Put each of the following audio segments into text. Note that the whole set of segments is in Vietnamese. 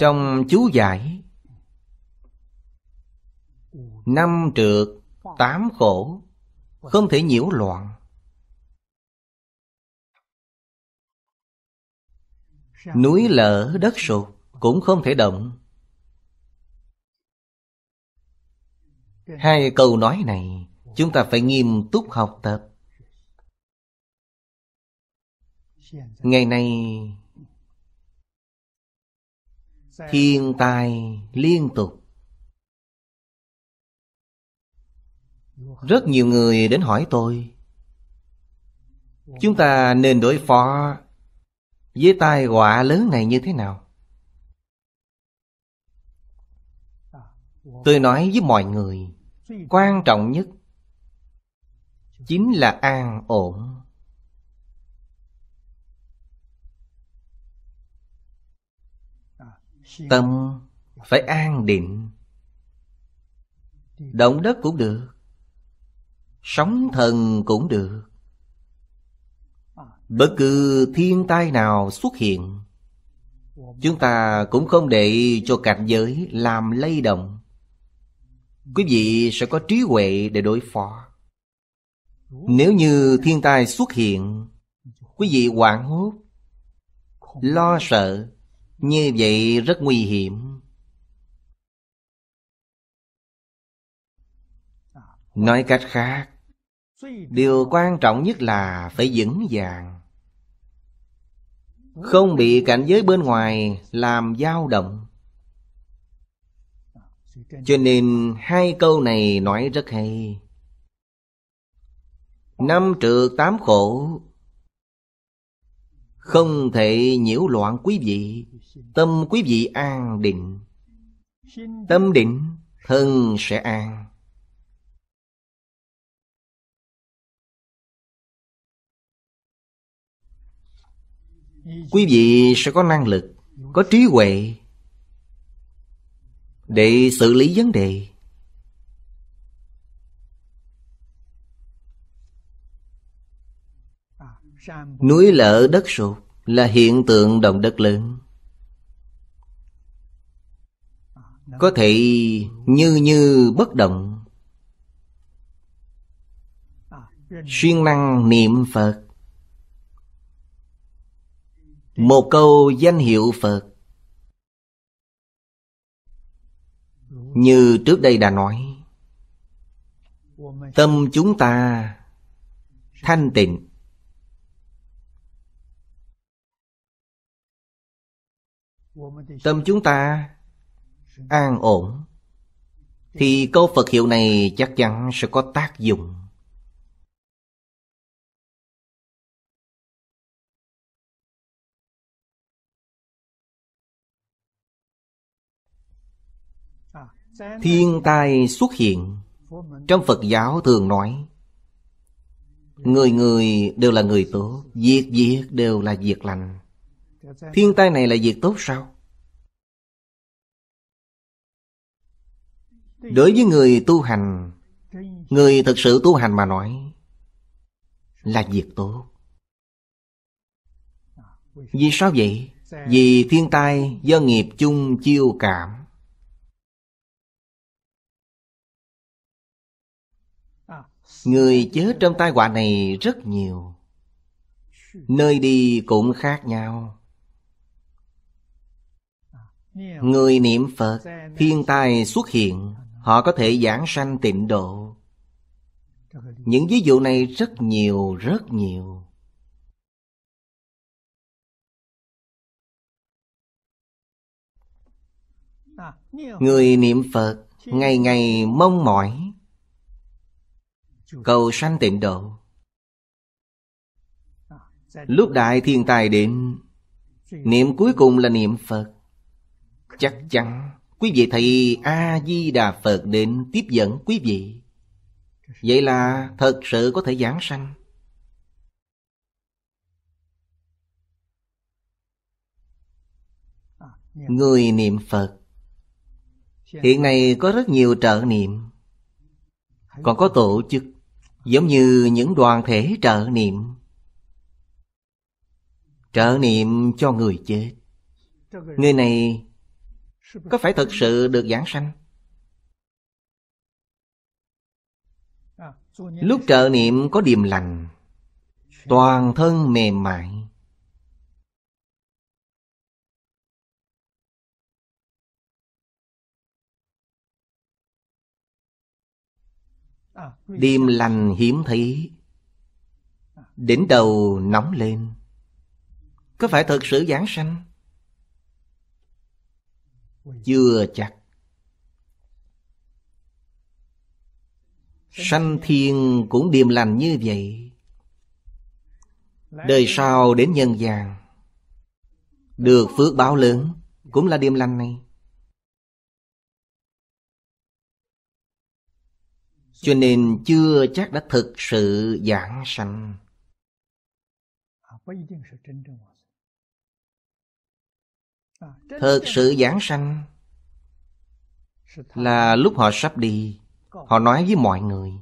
trong chú giải năm trượt tám khổ không thể nhiễu loạn núi lở đất sụt cũng không thể động hai câu nói này chúng ta phải nghiêm túc học tập ngày nay Thiên tai liên tục Rất nhiều người đến hỏi tôi Chúng ta nên đối phó Với tai họa lớn này như thế nào Tôi nói với mọi người Quan trọng nhất Chính là an ổn Tâm phải an định Động đất cũng được Sóng thần cũng được Bất cứ thiên tai nào xuất hiện Chúng ta cũng không để cho cảnh giới làm lay động Quý vị sẽ có trí huệ để đối phó Nếu như thiên tai xuất hiện Quý vị hoảng hốt Lo sợ như vậy rất nguy hiểm Nói cách khác Điều quan trọng nhất là phải vững vàng Không bị cảnh giới bên ngoài làm dao động Cho nên hai câu này nói rất hay Năm trượt tám khổ không thể nhiễu loạn quý vị Tâm quý vị an định Tâm định thân sẽ an Quý vị sẽ có năng lực Có trí huệ Để xử lý vấn đề Núi lở đất sụt là hiện tượng động đất lớn Có thể như như bất động Xuyên năng niệm Phật Một câu danh hiệu Phật Như trước đây đã nói Tâm chúng ta thanh tịnh tâm chúng ta an ổn thì câu phật hiệu này chắc chắn sẽ có tác dụng thiên tai xuất hiện trong phật giáo thường nói người người đều là người tốt việc việc đều là việc lành Thiên tai này là việc tốt sao? Đối với người tu hành Người thực sự tu hành mà nói Là việc tốt Vì sao vậy? Vì thiên tai do nghiệp chung chiêu cảm Người chết trong tai họa này rất nhiều Nơi đi cũng khác nhau Người niệm Phật Thiên tai xuất hiện Họ có thể giảng sanh tịnh độ Những ví dụ này rất nhiều, rất nhiều Người niệm Phật Ngày ngày mong mỏi Cầu sanh tịnh độ Lúc đại thiên tài đến Niệm cuối cùng là niệm Phật chắc chắn quý vị thầy a di đà phật định tiếp dẫn quý vị vậy là thật sự có thể giảng sanh người niệm phật hiện nay có rất nhiều trợ niệm còn có tổ chức giống như những đoàn thể trợ niệm trợ niệm cho người chết người này có phải thật sự được giảng sanh à, lúc trợ niệm có điềm lành toàn thân mềm mại à, điềm lành hiếm thấy đỉnh đầu nóng lên có phải thật sự giảng sanh chưa chắc sanh thiên cũng điềm lành như vậy đời sau đến nhân gian được phước báo lớn cũng là điềm lành này cho nên chưa chắc đã thực sự giảng sanh Thật sự giảng sanh Là lúc họ sắp đi Họ nói với mọi người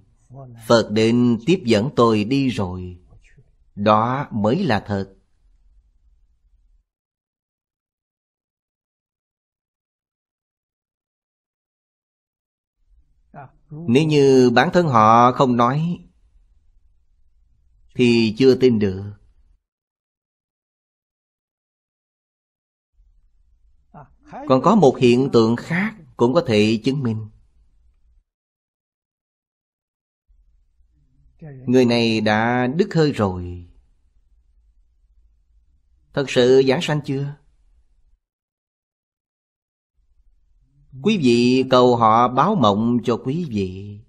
Phật định tiếp dẫn tôi đi rồi Đó mới là thật à, Nếu như bản thân họ không nói Thì chưa tin được còn có một hiện tượng khác cũng có thể chứng minh người này đã đứt hơi rồi thật sự giả sanh chưa quý vị cầu họ báo mộng cho quý vị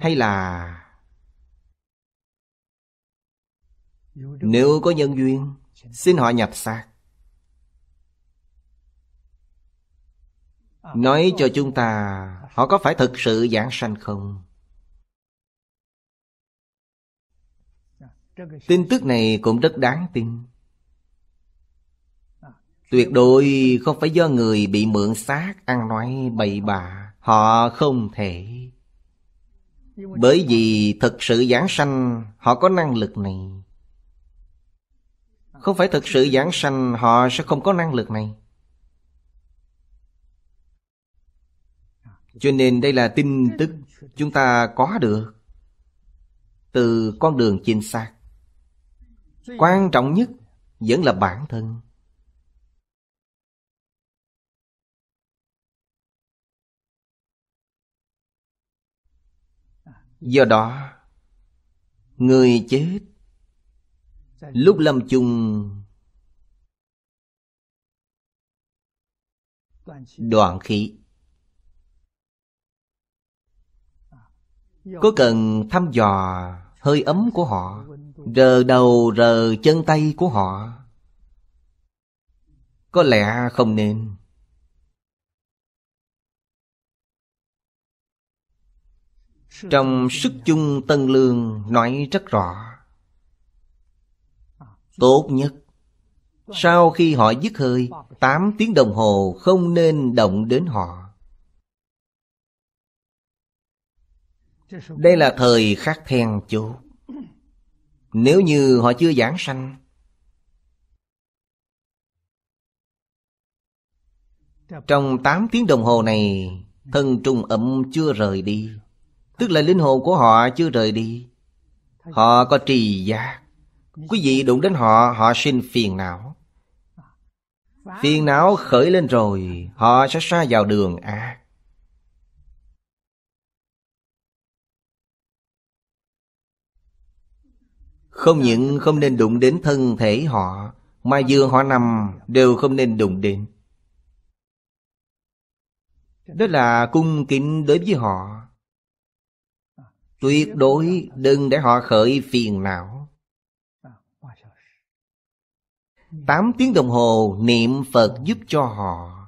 hay là nếu có nhân duyên xin họ nhập xác nói cho chúng ta họ có phải thực sự giảng sanh không tin tức này cũng rất đáng tin tuyệt đối không phải do người bị mượn xác ăn nói bậy bạ họ không thể bởi vì thực sự giảng sanh họ có năng lực này không phải thực sự giảng sanh họ sẽ không có năng lực này Cho nên đây là tin tức chúng ta có được từ con đường chính xác. Quan trọng nhất vẫn là bản thân. Do đó, người chết lúc lâm chung đoạn khí Có cần thăm dò hơi ấm của họ Rờ đầu rờ chân tay của họ Có lẽ không nên Trong sức chung Tân Lương nói rất rõ Tốt nhất Sau khi họ dứt hơi tám tiếng đồng hồ không nên động đến họ Đây là thời khắc then chốt Nếu như họ chưa giảng sanh Trong 8 tiếng đồng hồ này Thân trung ẩm chưa rời đi Tức là linh hồn của họ chưa rời đi Họ có trì giác Quý vị đụng đến họ Họ sinh phiền não Phiền não khởi lên rồi Họ sẽ xa vào đường ác Không những không nên đụng đến thân thể họ Mà dương họ nằm đều không nên đụng đến Đó là cung kính đối với họ Tuyệt đối đừng để họ khởi phiền não Tám tiếng đồng hồ niệm Phật giúp cho họ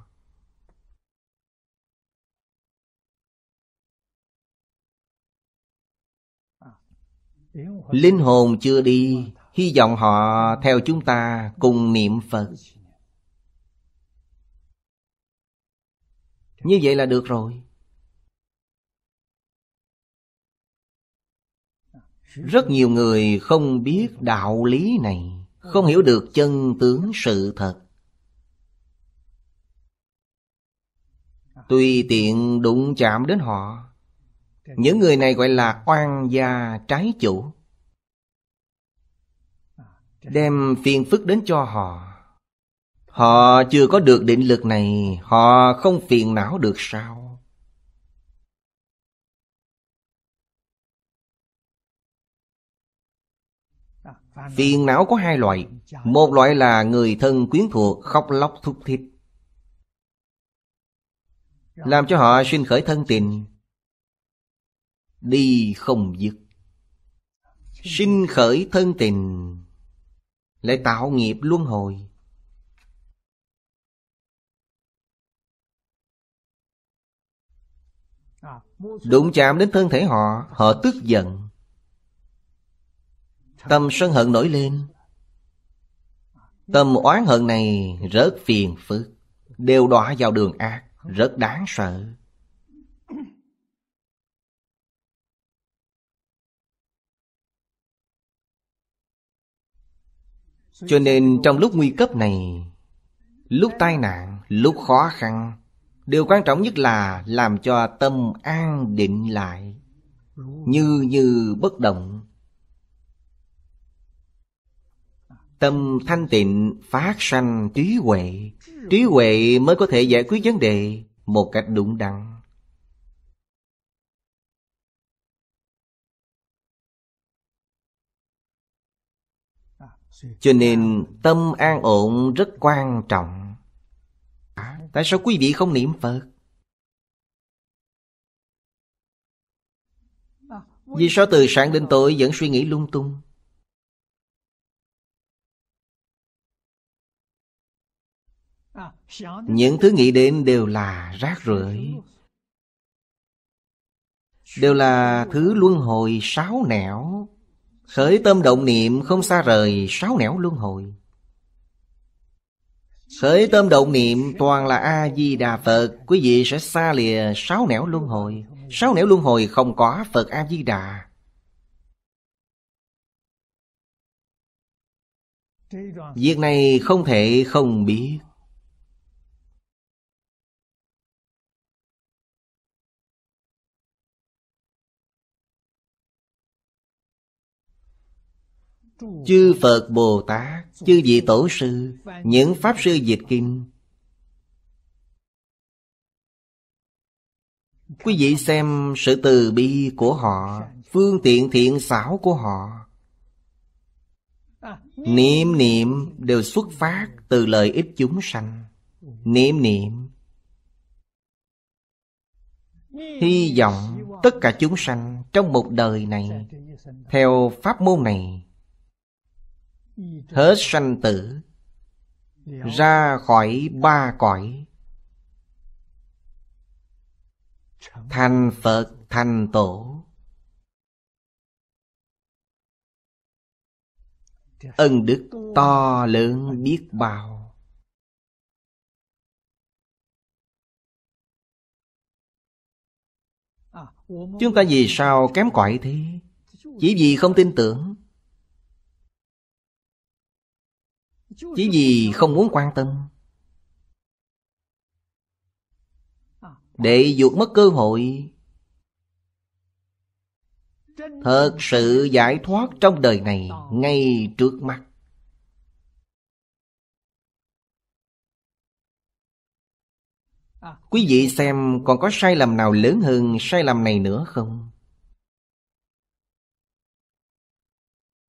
Linh hồn chưa đi Hy vọng họ theo chúng ta cùng niệm Phật Như vậy là được rồi Rất nhiều người không biết đạo lý này Không hiểu được chân tướng sự thật Tùy tiện đụng chạm đến họ những người này gọi là oan gia trái chủ à, Đem phiền phức đến cho họ Họ chưa có được định lực này Họ không phiền não được sao à, Phiền não có hai loại Một loại là người thân quyến thuộc khóc lóc thúc thích Làm cho họ sinh khởi thân tình đi không dứt. Sinh khởi thân tình, lại tạo nghiệp luân hồi. Đụng chạm đến thân thể họ, họ tức giận. Tâm sân hận nổi lên. Tâm oán hận này rất phiền phức, đều đọa vào đường ác, rất đáng sợ. Cho nên trong lúc nguy cấp này Lúc tai nạn, lúc khó khăn Điều quan trọng nhất là làm cho tâm an định lại Như như bất động Tâm thanh tịnh phát sanh trí huệ Trí huệ mới có thể giải quyết vấn đề một cách đúng đắn cho nên tâm an ổn rất quan trọng à, tại sao quý vị không niệm phật vì sao từ sáng đến tối vẫn suy nghĩ lung tung những thứ nghĩ đến đều là rác rưởi đều là thứ luân hồi sáo nẻo Khởi tâm động niệm không xa rời sáu nẻo luân hồi Khởi tâm động niệm toàn là A-di-đà Phật Quý vị sẽ xa lìa sáu nẻo luân hồi Sáu nẻo luân hồi không có Phật A-di-đà Việc này không thể không biết chư phật bồ tát chư vị tổ sư những pháp sư dịch kinh quý vị xem sự từ bi của họ phương tiện thiện xảo của họ niệm niệm đều xuất phát từ lợi ích chúng sanh niệm niệm hy vọng tất cả chúng sanh trong một đời này theo pháp môn này Hết sanh tử Ra khỏi ba cõi Thành Phật thành Tổ Ân đức to lớn biết bao Chúng ta vì sao kém cỏi thế Chỉ vì không tin tưởng Chỉ vì không muốn quan tâm Để vượt mất cơ hội Thật sự giải thoát trong đời này Ngay trước mắt Quý vị xem còn có sai lầm nào lớn hơn sai lầm này nữa không?